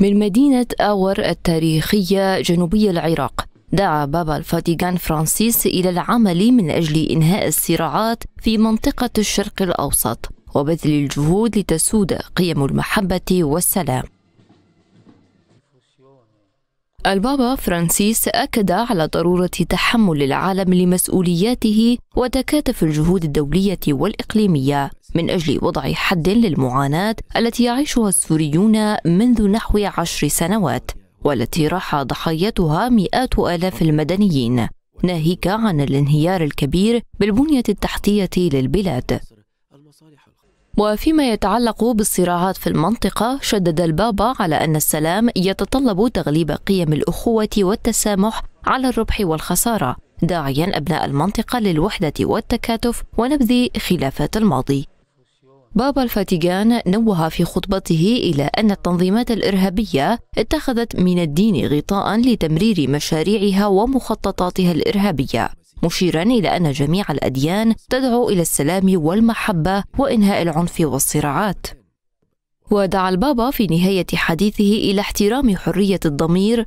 من مدينة أور التاريخية جنوبي العراق دعا بابا الفاتيكان فرانسيس إلى العمل من أجل إنهاء الصراعات في منطقة الشرق الأوسط وبذل الجهود لتسود قيم المحبة والسلام البابا فرانسيس أكد على ضرورة تحمل العالم لمسؤولياته وتكاتف الجهود الدولية والإقليمية من أجل وضع حد للمعاناة التي يعيشها السوريون منذ نحو عشر سنوات والتي راح ضحيتها مئات آلاف المدنيين ناهيك عن الانهيار الكبير بالبنية التحتية للبلاد وفيما يتعلق بالصراعات في المنطقة شدد البابا على أن السلام يتطلب تغليب قيم الأخوة والتسامح على الربح والخسارة داعيا أبناء المنطقة للوحدة والتكاتف ونبذ خلافات الماضي بابا الفاتيكان نوه في خطبته إلى أن التنظيمات الإرهابية اتخذت من الدين غطاء لتمرير مشاريعها ومخططاتها الإرهابية مشيرا إلى أن جميع الأديان تدعو إلى السلام والمحبة وإنهاء العنف والصراعات ودعا البابا في نهاية حديثه إلى احترام حرية الضمير